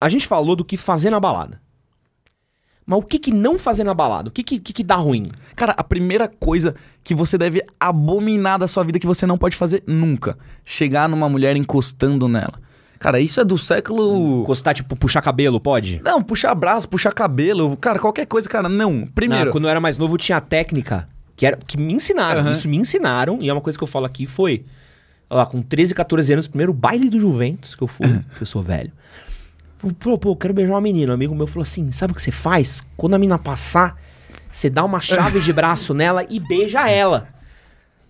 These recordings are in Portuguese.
A gente falou do que fazer na balada. Mas o que, que não fazer na balada? O que, que, que, dá ruim? Cara, a primeira coisa que você deve abominar da sua vida que você não pode fazer nunca: chegar numa mulher encostando nela. Cara, isso é do século. Encostar, tipo, puxar cabelo, pode? Não, puxar braço, puxar cabelo. Cara, qualquer coisa, cara, não. Primeiro. Não, quando eu era mais novo, tinha a técnica que, era, que me ensinaram. Uhum. Isso me ensinaram, e é uma coisa que eu falo aqui: foi. Lá, com 13, 14 anos, primeiro baile do Juventus que eu fui, que eu sou velho. Falou, pô, eu quero beijar uma menina. Um amigo meu falou assim: sabe o que você faz? Quando a menina passar, você dá uma chave de braço nela e beija ela.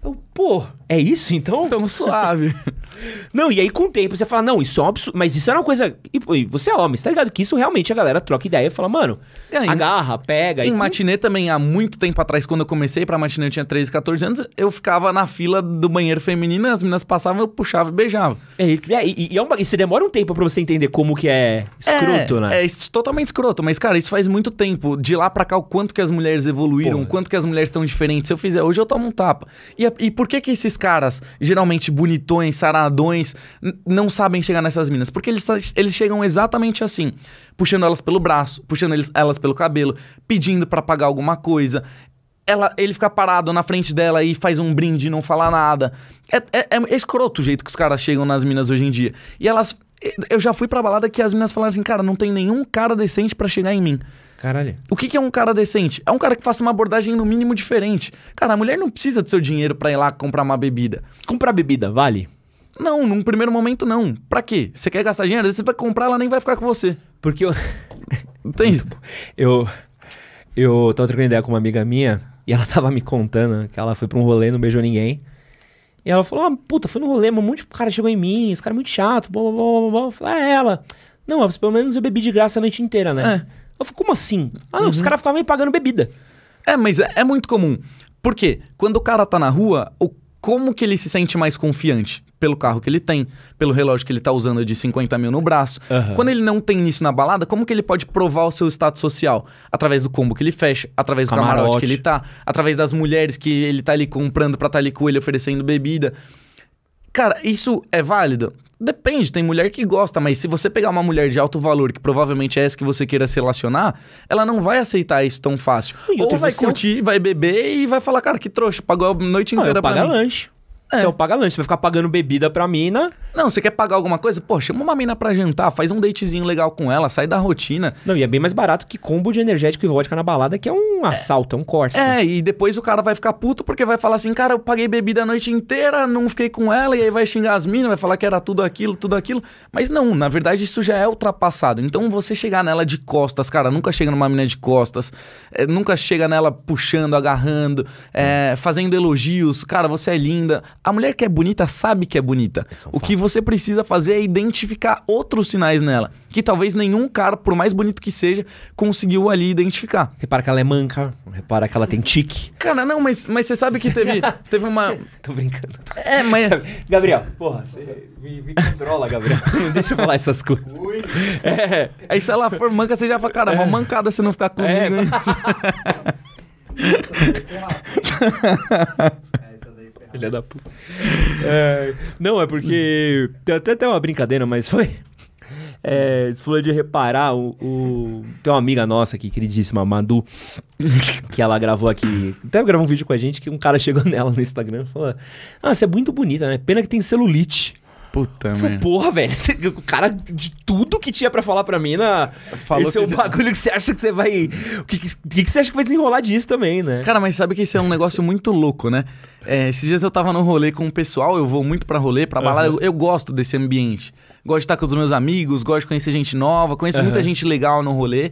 Eu, pô, é isso então? Tamo suave. não, e aí com o tempo você fala, não, isso é um absurdo. Mas isso é uma coisa. E, você é homem, você tá ligado? Que isso realmente a galera troca ideia e fala, mano, é, agarra, pega. Em e... matinê também, há muito tempo atrás, quando eu comecei pra matinê, eu tinha 13, 14 anos, eu ficava na fila do banheiro feminino, as meninas passavam, eu puxava e beijava. É, e, é, e, e, é uma, e você demora um tempo pra você entender como que é escroto, é, né? É, é totalmente escroto, mas, cara, isso faz muito tempo. De lá pra cá, o quanto que as mulheres evoluíram, o quanto que as mulheres estão diferentes. Se eu fizer hoje, eu tomo um tapa. E e, por que que esses caras, geralmente bonitões, saradões, não sabem chegar nessas minas? Porque eles, eles chegam exatamente assim, puxando elas pelo braço, puxando eles, elas pelo cabelo, pedindo para pagar alguma coisa. Ela, ele fica parado na frente dela e faz um brinde e não fala nada. É, é, é escroto o jeito que os caras chegam nas minas hoje em dia. E elas eu já fui pra balada que as meninas falaram assim, cara, não tem nenhum cara decente para chegar em mim. Caralho. O que, que, é um cara decente? É um cara que faça uma abordagem no mínimo diferente. Cara, a mulher não precisa do seu dinheiro pra ir lá comprar uma bebida. Comprar bebida, vale? Não, num primeiro momento não. Pra quê? Você quer gastar dinheiro? você vai comprar, ela nem vai ficar com você. Porque eu. Entende? Eu. Eu tava trocando ideia com uma amiga minha e ela tava me contando que ela foi pra um rolê, não beijou ninguém. E ela falou: ah, puta, fui no rolê, um monte de cara chegou em mim, esse cara é muito chato, blá blá blá blá. Eu falei: ah, é ela. Não, mas pelo menos eu bebi de graça a noite inteira, né? É. Eu falei: como assim? Ah, não, uhum. os caras ficavam me pagando bebida. É, mas é, é muito comum. Por quê? Quando o cara tá na rua, o, como que ele se sente mais confiante? pelo carro que ele tem, pelo relógio que ele tá usando de 50 mil no braço. Uhum. Quando ele não tem isso na balada, como que ele pode provar o seu status social? Através do combo que ele fecha, através do camarote, camarote que ele tá, através das mulheres que ele tá ali comprando pra estar tá ali com ele oferecendo bebida. Cara, isso é válido? Depende, tem mulher que gosta, mas se você pegar uma mulher de alto valor, que provavelmente é essa que você queira se relacionar, ela não vai aceitar isso tão fácil. E Ou vai curtir, vai beber e vai falar, cara, que trouxa, pagou a noite inteira não, eu pra paga mim. lanche. É. Você é um paga-lanche, vai ficar pagando bebida pra mina. Não, você quer pagar alguma coisa? Pô, chama uma mina pra jantar, faz um datezinho legal com ela, sai da rotina. Não, e é bem mais barato que combo de energético e vodka na balada, que é um é. assalto, é um corte. É, e depois o cara vai ficar puto porque vai falar assim, cara, eu paguei bebida a noite inteira, não fiquei com ela, e aí vai xingar as minas, vai falar que era tudo aquilo, tudo aquilo. Mas não, na verdade isso já é ultrapassado. Então você chegar nela de costas, cara, nunca chega numa mina de costas, é, nunca chega nela puxando, agarrando, é, fazendo elogios, cara, você é linda. A mulher que é bonita sabe que é bonita. É o que você precisa fazer é identificar outros sinais nela que talvez nenhum cara, por mais bonito que seja, conseguiu ali identificar. Repara que ela é manca, repara que ela tem tique. Cara, não, mas, mas você sabe que teve, teve uma. tô brincando. Tô... É, mas. Gabriel, porra, você me, me controla, Gabriel. não deixa eu falar essas coisas. Ui. É. é. Aí se ela for manca, você já fala, cara, é. uma mancada você não ficar comigo. É, hein? Filha da puta. É, não, é porque. Hum. Tem até, até uma brincadeira, mas foi. É, você falou de reparar, o, o, tem uma amiga nossa aqui, queridíssima, Madu, que ela gravou aqui, até gravou um vídeo com a gente, que um cara chegou nela no Instagram e falou, ah, você é muito bonita, né? Pena que tem celulite. Puta, mano. Porra, velho. O cara de tudo que tinha para falar pra mina. Falou esse é o já... bagulho que você acha que você vai. O que, que, que, você acha que vai desenrolar disso também, né? Cara, mas sabe que esse é um negócio muito louco, né? É, esses dias eu tava no rolê com o pessoal, eu vou muito pra rolê, pra balada. Uhum. Eu, eu, gosto desse ambiente. Gosto de estar com os meus amigos, gosto de conhecer gente nova, conheço uhum. muita gente legal no rolê.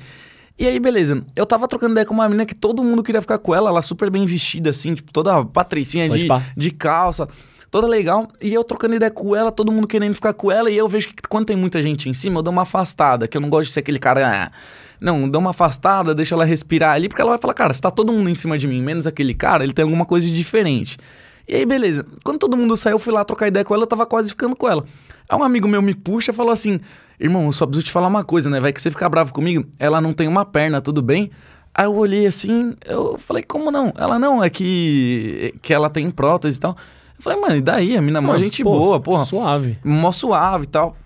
E aí, beleza. Eu tava trocando ideia com uma menina que todo mundo queria ficar com ela, ela super bem vestida, assim, tipo, toda patricinha de, de calça toda legal. E eu trocando ideia com ela, todo mundo querendo ficar com ela. E eu vejo que quando tem muita gente em cima, eu dou uma afastada, que eu não gosto de ser aquele cara. Ah, não, dou uma afastada, deixa ela respirar ali, porque ela vai falar, cara, se tá todo mundo em cima de mim, menos aquele cara, ele tem alguma coisa de diferente. E aí, beleza. Quando todo mundo saiu, eu fui lá trocar ideia com ela, eu tava quase ficando com ela. Aí um amigo meu me puxa e falou assim: Irmão, eu só preciso te falar uma coisa, né? Vai que você ficar bravo comigo. Ela não tem uma perna, tudo bem? Aí eu olhei assim, eu falei, como não? Ela não, é que, que ela tem prótese e tal. Eu falei, mano, e daí? A mina é mó gente pô, boa, porra. Suave. Mó suave e tal.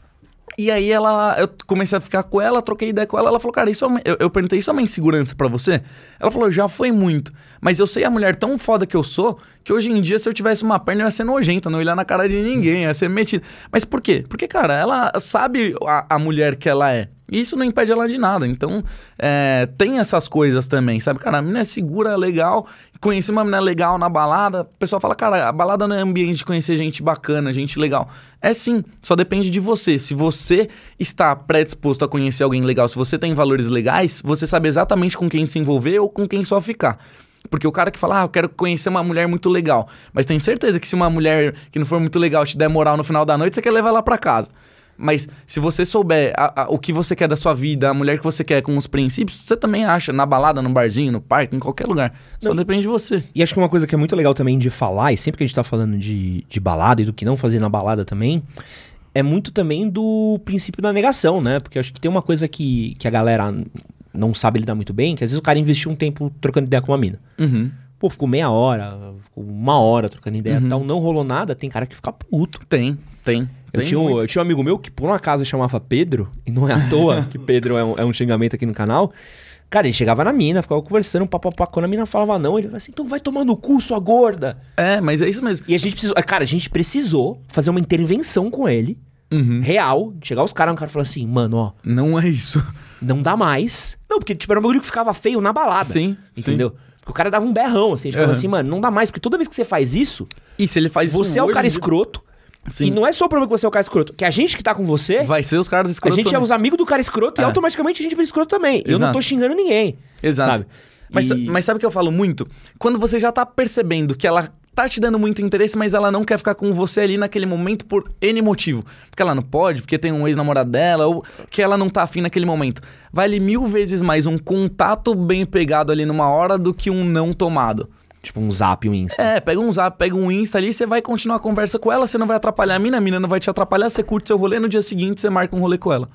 E aí ela, eu comecei a ficar com ela, troquei ideia com ela, ela falou, cara, isso é, eu, eu, perguntei, isso é uma insegurança para você? Ela falou, já foi muito. Mas eu sei a mulher tão foda que eu sou, que hoje em dia, se eu tivesse uma perna, eu ia ser nojenta, não ia olhar na cara de ninguém, ia ser metida. Mas por quê? Porque, cara, ela sabe a, a mulher que ela é. E isso não impede ela de nada. Então, é, tem essas coisas também, sabe? Cara, a mina é segura, legal. Conheci uma mina legal na balada. O pessoal fala, cara, a balada não é ambiente de conhecer gente bacana, gente legal. É sim, só depende de você. Se você está predisposto a conhecer alguém legal, se você tem valores legais, você sabe exatamente com quem se envolver ou com quem só ficar. Porque o cara que fala, ah, eu quero conhecer uma mulher muito legal. Mas tem certeza que se uma mulher que não for muito legal te der moral no final da noite, você quer levar ela para casa. Mas se você souber a, a, o que você quer da sua vida, a mulher que você quer, com os princípios, você também acha na balada, no barzinho, no parque, em qualquer lugar. Só não. depende de você. E acho que uma coisa que é muito legal também de falar, e sempre que a gente tá falando de, de balada e do que não fazer na balada também, é muito também do princípio da negação, né? Porque acho que tem uma coisa que, que a galera não sabe lidar muito bem, que às vezes o cara investiu um tempo trocando ideia com uma mina. Uhum. Pô, ficou meia hora, ficou uma hora trocando ideia uhum. tal, não rolou nada, tem cara que fica puto. Tem, tem. Eu tinha, um, eu tinha, um amigo meu que, por um acaso, chamava Pedro, e não é à toa que Pedro é um, é um xingamento aqui no canal. Cara, ele chegava na mina, ficava conversando, papapá. Quando a mina falava não, ele falava assim, então vai tomar no cu, sua gorda. É, mas é isso mesmo. E a gente precisou, cara, a gente precisou fazer uma intervenção com ele, uhum. real. Chegar os caras, um cara falou assim, mano, ó. Não é isso. Não dá mais. Não, porque tipo, era um bagulho que ficava feio na balada. Sim. Entendeu? Sim. Porque o cara dava um berrão, assim, a gente uhum. falava assim, mano, não dá mais, porque toda vez que você faz isso. E se ele faz Você isso é o cara escroto. Sim. E não é só o problema que você é o cara escroto, que a gente que tá com você. Vai ser os caras escrotos. A gente também. é os amigos do cara escroto e é. automaticamente a gente vira escroto também. Exato. Eu não tô xingando ninguém. Exato. Sabe? Mas, e... mas sabe o que eu falo muito? Quando você já tá percebendo que ela tá te dando muito interesse, mas ela não quer ficar com você ali naquele momento por N motivo. Porque ela não pode, porque tem um ex-namorado dela, ou que ela não tá afim naquele momento. Vale mil vezes mais um contato bem pegado ali numa hora do que um não tomado. Tipo um zap e um insta. É, pega um zap, pega um insta ali, você vai continuar a conversa com ela, você não vai atrapalhar a mina, a mina não vai te atrapalhar, você curte seu rolê, no dia seguinte você marca um rolê com ela.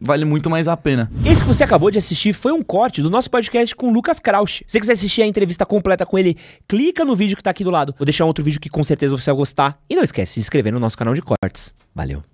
Vale muito mais a pena. Esse que você acabou de assistir foi um corte do nosso podcast com o Lucas Krausch. Se você quiser assistir a entrevista completa com ele, clica no vídeo que tá aqui do lado. Vou deixar um outro vídeo que com certeza você vai gostar. E não esquece de se inscrever no nosso canal de cortes. Valeu.